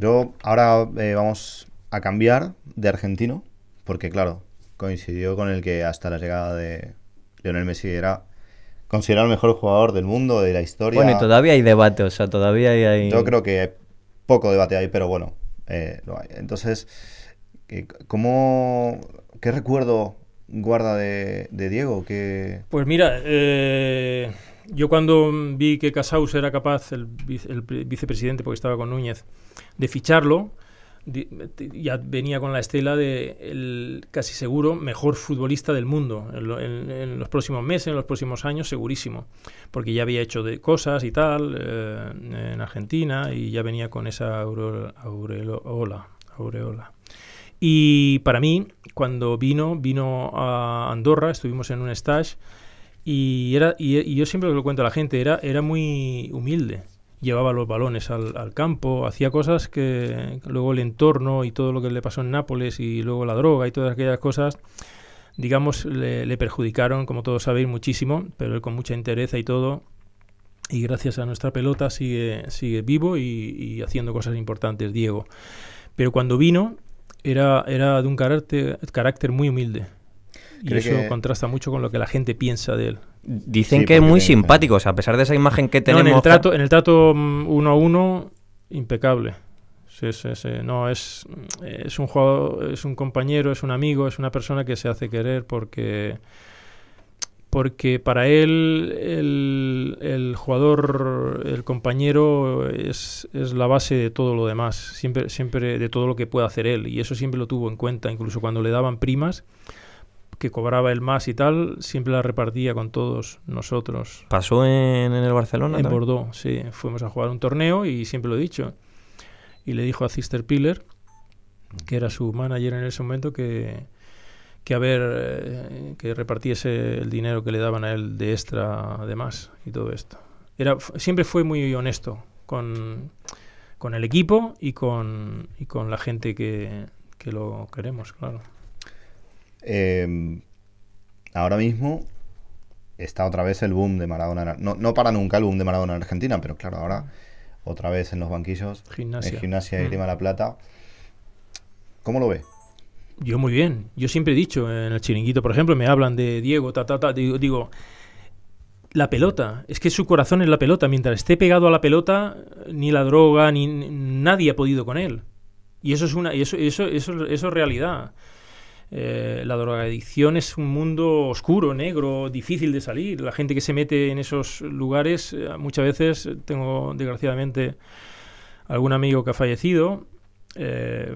Yo ahora eh, vamos a cambiar de argentino, porque claro, coincidió con el que hasta la llegada de Lionel Messi era considerado el mejor jugador del mundo, de la historia. Bueno, y todavía hay debate, o sea, todavía hay... Yo creo que poco debate hay, pero bueno, eh, lo hay. Entonces, eh, ¿cómo, ¿qué recuerdo guarda de, Diego? Pues mira, eh yo cuando vi que Casaus era capaz, el, vicepresidente, porque estaba con Núñez, de ficharlo, ya venía con la estela de el casi seguro mejor futbolista del mundo en, los próximos meses, en los próximos años, segurísimo, porque ya había hecho de cosas y tal eh, en Argentina y ya venía con esa aureola, aureola. Y para mí, cuando vino, vino a Andorra, estuvimos en un stage y, era, y, yo siempre lo cuento a la gente, era, era muy humilde llevaba los balones al, campo, hacía cosas que luego el entorno y todo lo que le pasó en Nápoles y luego la droga y todas aquellas cosas, digamos, le, perjudicaron, como todos sabéis, muchísimo, pero él con mucha entereza y todo, y gracias a nuestra pelota sigue, sigue vivo y, y haciendo cosas importantes, Diego. Pero cuando vino, era, era de un carácter, carácter muy humilde y eso contrasta mucho con lo que la gente piensa de él. Dicen que es muy simpático, a pesar de esa imagen que tenemos. No, en, el trato, mm, uno a uno, impecable. No, es, eh, es un jugador, es un compañero, es un amigo, es una persona que se hace querer porque porque para él el, jugador, el compañero es, la base de todo lo demás, siempre, siempre de todo lo que pueda hacer él. Y eso siempre lo tuvo en cuenta, incluso cuando le daban primas que cobraba el más y tal, siempre la repartía con todos nosotros. ¿Pasó en, en el Barcelona? En Bordeaux, sí. Fuimos a jugar un torneo y siempre lo he dicho. Y le dijo a Cister Piller, que era su manager en ese momento, que, que a ver, eh, que repartiese el dinero que le daban a él de extra, de más y todo esto. Era, siempre fue muy honesto con, con el equipo y con, y con la gente que, que lo queremos, claro. Em, ahora mismo está otra vez el boom de Maradona. No, no, para nunca el boom de Maradona en Argentina, pero claro, ahora otra vez en los banquillos. En gimnasia y Lima mm. La Plata. ¿Cómo lo ve? Yo muy bien. Yo siempre he dicho, en el chiringuito, por ejemplo, me hablan de Diego, ta, ta, ta. Digo, la pelota. Es que su corazón es la pelota. Mientras esté pegado a la pelota, ni la droga, ni nadie ha podido con él. Y eso es una, y eso, eso, eso, eso es realidad. Eh, la drogadicción es un mundo oscuro, negro, difícil de salir. La gente que se mete en esos lugares, eh, muchas veces tengo desgraciadamente algún amigo que ha fallecido. Eh,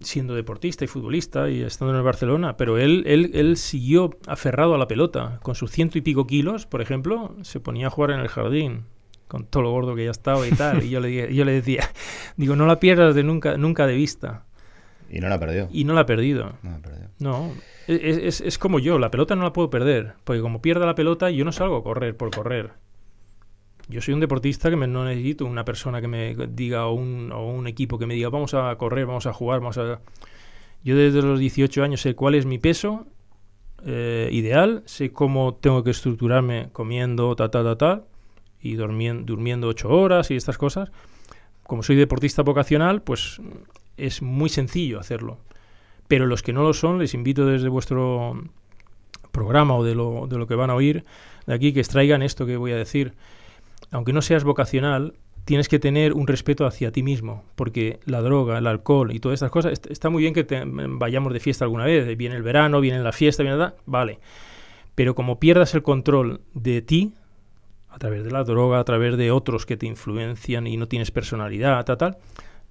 siendo deportista y futbolista y estando en el Barcelona, pero él, él, él siguió aferrado a la pelota. Con sus ciento y pico kilos, por ejemplo, se ponía a jugar en el jardín, con todo lo gordo que ya estaba y tal. y yo le, yo le decía, digo, no la pierdas de nunca, nunca de vista. Y no la ha perdido. Y no la ha perdido. No, no es, es, es, como yo, la pelota no la puedo perder, porque como pierda la pelota yo no salgo a correr por correr. Yo soy un deportista que no necesito una persona que me diga o un, o un equipo que me diga vamos a correr, vamos a jugar, vamos a... Yo desde los 18 años sé cuál es mi peso eh, ideal, sé cómo tengo que estructurarme comiendo, ta, ta, ta, y durmiendo, durmiendo 8 horas y estas cosas. Como soy deportista vocacional, pues es muy sencillo hacerlo. Pero los que no lo son, les invito desde vuestro programa o de lo, de lo que van a oír de aquí, que extraigan esto que voy a decir. Aunque no seas vocacional, tienes que tener un respeto hacia ti mismo, porque la droga, el alcohol y todas estas cosas, está muy bien que mm, vayamos de fiesta alguna vez, viene el verano, viene la fiesta, viene la... Vale, pero como pierdas el control de ti, a través de la droga, a través de otros que te influencian y no tienes personalidad, tal, tal,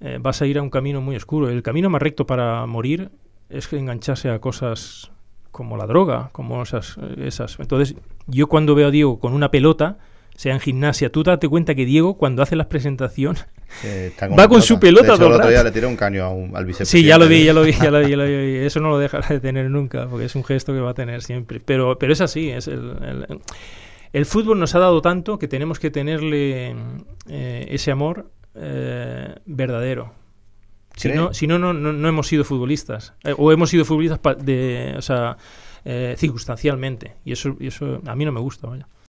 eh, vas a ir a un camino muy oscuro. El camino más recto para morir es engancharse a cosas como la droga, como esas, eh, esas. Entonces, yo cuando veo a Diego con una pelota, sea en gimnasia, tú date cuenta que Diego cuando hace las presentaciones va con su pelota. día le tiró un caño al Sí, ya lo vi, ya lo vi, ya lo vi, Eso no lo dejará de tener nunca, porque es un gesto que va a tener siempre. Pero, pero es así, es el, fútbol nos ha dado tanto que tenemos que tenerle eh, ese amor eh, verdadero. Si no, si no, no, no, hemos sido futbolistas. Eh, o hemos sido futbolistas de, o sea, eh, circunstancialmente. Y eso, eso a mí no me gusta, vaya.